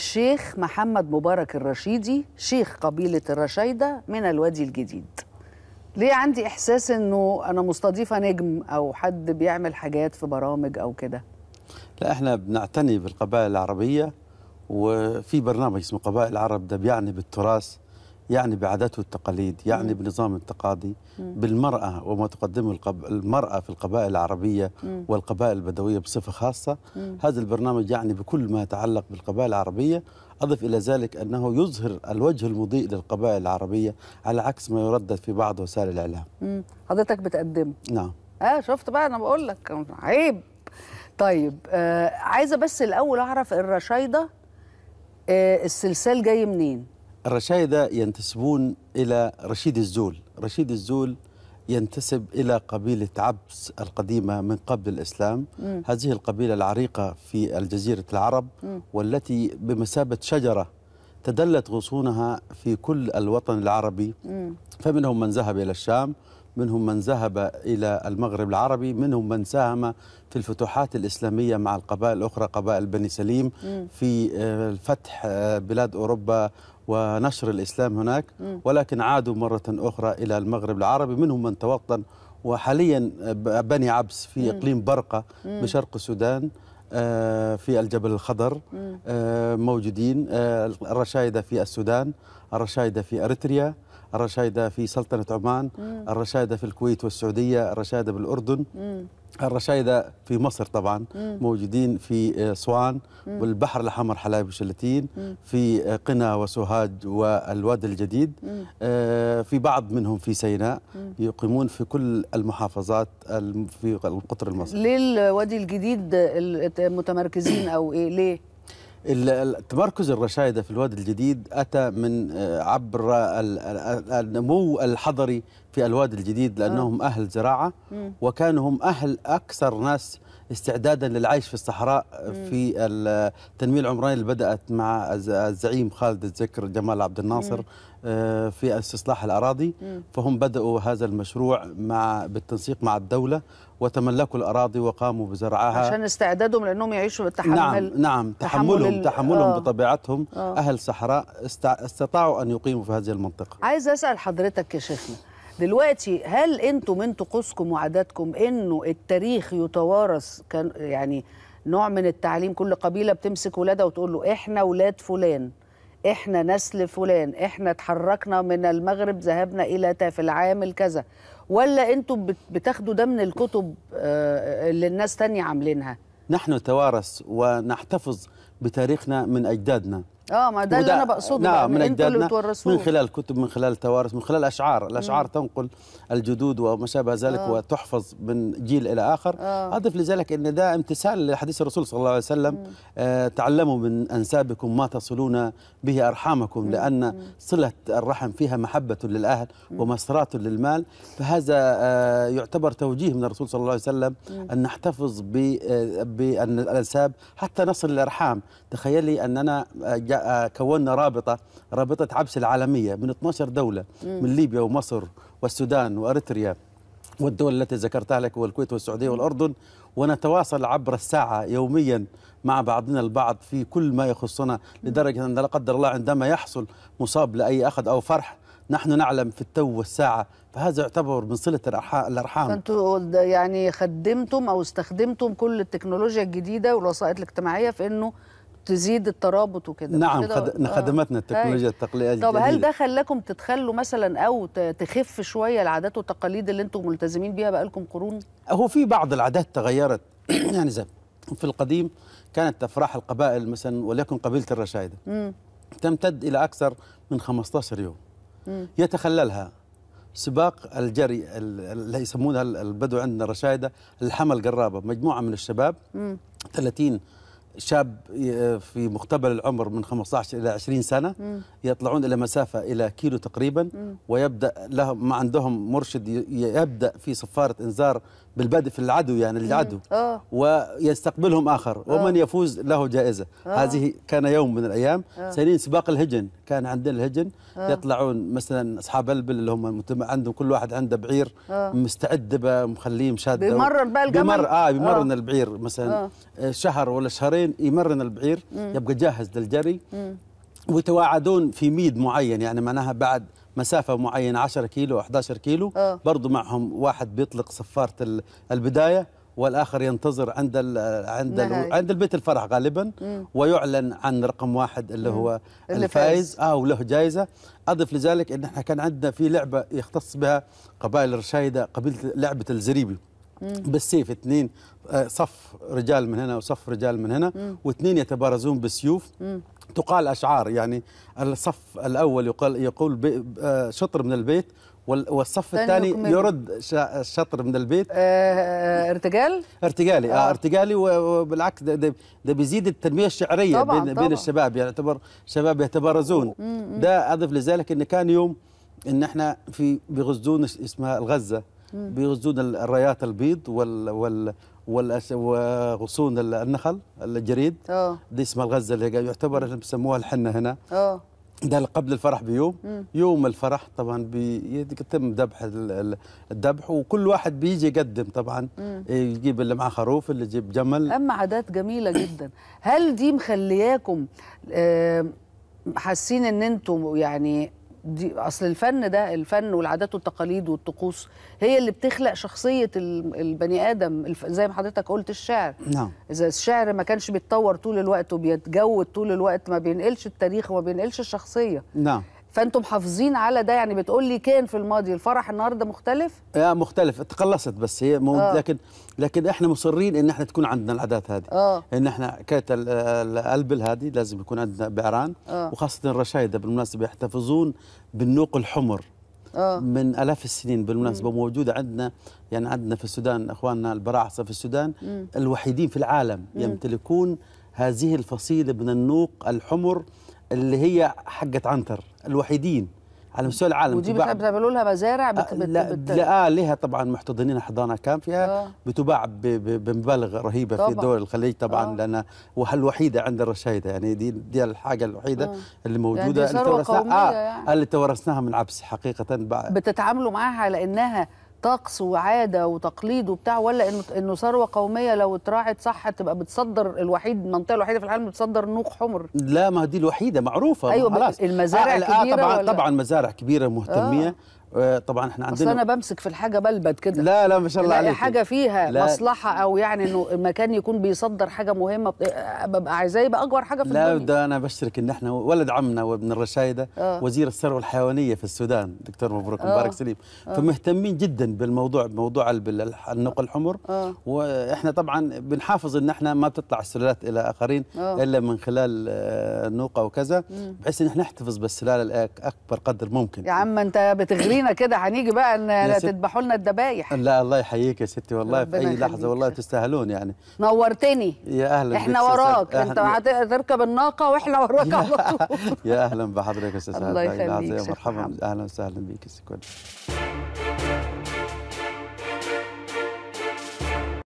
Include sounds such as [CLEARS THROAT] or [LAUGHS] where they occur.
الشيخ محمد مبارك الرشيدي شيخ قبيلة الرشيدة من الوادي الجديد ليه عندي إحساس أنه أنا مستضيفة نجم أو حد بيعمل حاجات في برامج أو كده لا احنا بنعتني بالقبائل العربية وفي برنامج اسمه قبائل العرب ده بيعني بالتراث يعني بعاداته والتقاليد يعني مم. بنظام التقاضي بالمرأة وما تقدمه القب... المرأة في القبائل العربية مم. والقبائل البدوية بصفة خاصة مم. هذا البرنامج يعني بكل ما يتعلق بالقبائل العربية أضف إلى ذلك أنه يظهر الوجه المضيء للقبائل العربية على عكس ما يردد في بعض وسائل الإعلام مم. حضرتك بتقدمه نعم اه شفت بقى أنا بقول لك عيب طيب آه عايزة بس الأول أعرف الرشايدة آه السلسال جاي منين الرشايدة ينتسبون إلى رشيد الزول رشيد الزول ينتسب إلى قبيلة عبس القديمة من قبل الإسلام م. هذه القبيلة العريقة في الجزيرة العرب م. والتي بمثابة شجرة تدلت غصونها في كل الوطن العربي م. فمنهم من ذهب إلى الشام منهم من ذهب إلى المغرب العربي منهم من ساهم في الفتوحات الإسلامية مع القبائل الأخرى قبائل بني سليم في آه، فتح آه، بلاد أوروبا ونشر الإسلام هناك ولكن عادوا مرة أخرى إلى المغرب العربي منهم من توطن وحاليا آه، بني عبس في إقليم برقة بشرق السودان آه، في الجبل الخضر آه، موجودين آه، الرشايدة في السودان الرشايدة في أريتريا الرشايدة في سلطنة عمان الرشايدة في الكويت والسعودية الرشايدة بالأردن الرشايدة في مصر طبعا مم. موجودين في صوان آه، مم. والبحر الأحمر حلايب وشلتين في آه، قنا وسوهاج والوادي الجديد مم. آه، في بعض منهم في سيناء يقيمون في كل المحافظات في القطر المصري ليه الوادي الجديد متمركزين أو إيه ليه؟ تمركز الرشايدة في الوادي الجديد أتى من آه، عبر النمو الحضري في الوادي الجديد آه. لأنهم أهل زراعة وكانوا هم أهل أكثر ناس استعدادا للعيش في الصحراء آه، في التنمية العمرانية اللي بدأت مع الزعيم خالد الذكر جمال عبد الناصر في استصلاح الأراضي فهم بدأوا هذا المشروع مع بالتنسيق مع الدولة وتملكوا الأراضي وقاموا بزرعها عشان استعدادهم لأنهم يعيشوا بالتحمل نعم نعم تحملهم تحملهم آه بطبيعتهم آه أهل صحراء استطاعوا أن يقيموا في هذه المنطقة عايز أسأل حضرتك يا شيخنا دلوقتي هل أنتم من طقوسكم وعاداتكم أنه التاريخ يتوارث كان يعني نوع من التعليم كل قبيلة بتمسك ولادها وتقول له إحنا ولاد فلان احنا نسل فلان احنا اتحركنا من المغرب ذهبنا الى تاف العام الكذا ولا انتم بتاخدوا ده من الكتب آه، اللي الناس تانية عاملينها نحن نتوارث ونحتفظ بتاريخنا من أجدادنا اه ما ده اللي انا بقصده نعم من اجدادنا من خلال الكتب من خلال التوارث من خلال اشعار الاشعار مم. تنقل الجدود وما شابه ذلك آه. وتحفظ من جيل الى اخر آه. اضف لذلك ان ده امتثال لحديث الرسول صلى الله عليه وسلم آه تعلموا من انسابكم ما تصلون به ارحامكم مم. لان صله الرحم فيها محبه للاهل ومسرات للمال فهذا آه يعتبر توجيه من الرسول صلى الله عليه وسلم مم. ان نحتفظ بالانساب آه، حتى نصل الارحام تخيلي اننا آه، جاء كونا رابطه رابطه عبس العالميه من 12 دوله من ليبيا ومصر والسودان واريتريا والدول التي ذكرتها لك والكويت والسعوديه والاردن ونتواصل عبر الساعه يوميا مع بعضنا البعض في كل ما يخصنا لدرجه ان لا قدر الله عندما يحصل مصاب لاي اخذ او فرح نحن نعلم في التو والساعة فهذا يعتبر من صلة الأرحام فأنتوا يعني خدمتم أو استخدمتم كل التكنولوجيا الجديدة والوسائط الاجتماعية في أنه تزيد الترابط وكده نعم كده آه. خدمتنا التكنولوجيا آه. التقليديه طب هل ده خلاكم تتخلوا مثلا او تخف شويه العادات والتقاليد اللي انتم ملتزمين بيها بقالكم قرون هو في بعض العادات تغيرت [CLEARS THROAT] يعني زي في القديم كانت افراح القبائل مثلا وليكن قبيله الرشايده مم. تمتد الى اكثر من 15 يوم مم. يتخللها سباق الجري اللي يسمونها البدو عندنا الرشايده الحمل قرابه مجموعه من الشباب مم. 30 شاب في مقتبل العمر من 15 الى 20 سنه مم. يطلعون الى مسافه الى كيلو تقريبا مم. ويبدا لهم ما عندهم مرشد يبدا في صفاره انذار بالبدء في العدو يعني للعدو آه. ويستقبلهم آخر أوه. ومن يفوز له جائزة أوه. هذه كان يوم من الأيام آه. سباق الهجن كان عندنا الهجن أوه. يطلعون مثلا أصحاب البل اللي هم المتم... عندهم كل واحد عنده بعير أوه. مستعد مخليه مشاد بيمرن بقى الجمل آه بيمرن أوه. البعير مثلا أوه. آه، شهر ولا شهرين يمرن البعير مم. يبقى جاهز للجري مم. ويتواعدون في ميد معين يعني معناها بعد مسافه معينه 10 كيلو 11 كيلو أوه. برضو معهم واحد بيطلق صفاره البدايه والاخر ينتظر عند الـ عند الـ عند البيت الفرح غالبا مم. ويعلن عن رقم واحد اللي مم. هو اللي الفائز فايز. اه وله جائزه اضف لذلك ان احنا كان عندنا في لعبه يختص بها قبائل الرشايده قبيله لعبه الزريبي بالسيف اثنين آه، صف رجال من هنا وصف رجال من هنا واثنين يتبارزون بالسيوف تقال اشعار يعني الصف الاول يقال يقول آه، شطر من البيت والصف الثاني يرد شطر من البيت آه, آه، ارتجال ارتجالي آه ارتجالي وبالعكس ده, ده, بيزيد التنميه الشعريه طبعًا بين, طبعًا بين الشباب يعني يعتبر شباب يتبارزون ده اضف لذلك ان كان يوم ان احنا في بغزون اسمها الغزه بغصون الرايات البيض وال وال وغصون النخل الجريد أوه. دي اسمها الغزه اللي يعتبر بيسموها الحنه هنا أوه. ده قبل الفرح بيوم مم. يوم الفرح طبعا بيتم ذبح الذبح وكل واحد بيجي يقدم طبعا مم. يجيب اللي معاه خروف اللي يجيب جمل اما عادات جميله جدا هل دي مخلياكم آه، حاسين ان انتم يعني دي اصل الفن ده الفن والعادات والتقاليد والطقوس هي اللي بتخلق شخصيه البني ادم زي ما حضرتك قلت الشعر نعم اذا الشعر ما كانش بيتطور طول الوقت وبيتجود طول الوقت ما بينقلش التاريخ وما بينقلش الشخصيه نعم فانتم حافظين على ده يعني بتقول لي كان في الماضي الفرح النهارده مختلف؟ اه مختلف اتقلصت بس هي مو آه. لكن لكن احنا مصرين ان احنا تكون عندنا العادات هذه آه. ان احنا كانت القلبل هذه لازم يكون عندنا بعران آه. وخاصه الرشايده بالمناسبه يحتفظون بالنوق الحمر آه. من الاف السنين بالمناسبه مم. موجوده عندنا يعني عندنا في السودان اخواننا البراعصه في السودان مم. الوحيدين في العالم مم. يمتلكون هذه الفصيله من النوق الحمر اللي هي حقه عنتر الوحيدين على مستوى العالم ودي بتعملوا لها مزارع آه، لا, بت... لا آه، لها طبعا محتضنين حضانه كان فيها آه. بتباع ب... ب... بمبالغ رهيبه طبعا. في دول الخليج طبعا لان الوحيده عند الرشايده يعني دي دي الحاجه الوحيده أوه. اللي يعني موجوده يعني اللي تورثناها آه. يعني. اللي تورثناها من عبس حقيقه بقى. بتتعاملوا معاها لانها طقس وعاده وتقليد وبتاع ولا انه انه ثروه قوميه لو اتراعت صح تبقى بتصدر الوحيد المنطقه الوحيده في العالم بتصدر نوق حمر لا ما دي الوحيده معروفه ايوه خلاص المزارع آه, آه، كبيره آه طبعا ولا؟ طبعا مزارع كبيره مهتميه آه. آه، طبعا احنا عندنا بس انا بمسك في الحاجه بلبد كده لا لا ما شاء الله عليك حاجه فيها لا. مصلحه او يعني انه المكان يكون بيصدر حاجه مهمه ببقى عايزاه يبقى اكبر حاجه في لا الدنيا لا ده انا بشرك ان احنا ولد عمنا وابن الرشايده آه. وزير الثروه الحيوانيه في السودان دكتور مبروك آه. مبارك سليم آه. فمهتمين جدا بالموضوع بموضوع النقل الحمر آه. واحنا طبعا بنحافظ ان احنا ما بتطلع السلالات الى اخرين آه. الا من خلال النوقه آه، وكذا بحيث ان احنا نحتفظ بالسلاله اكبر قدر ممكن يا عم انت بتغري خلينا كده هنيجي بقى ان ست... تذبحوا لنا الذبايح لا الله يحييك يا ستي والله في اي لحظه والله تستاهلون يعني نورتني يا اهلا احنا وراك أهل... انت هتركب الناقه واحنا وراك على طول [LAUGHS] يا اهلا بحضرتك يا استاذ الله يخليك مرحبا اهلا وسهلا بيك يا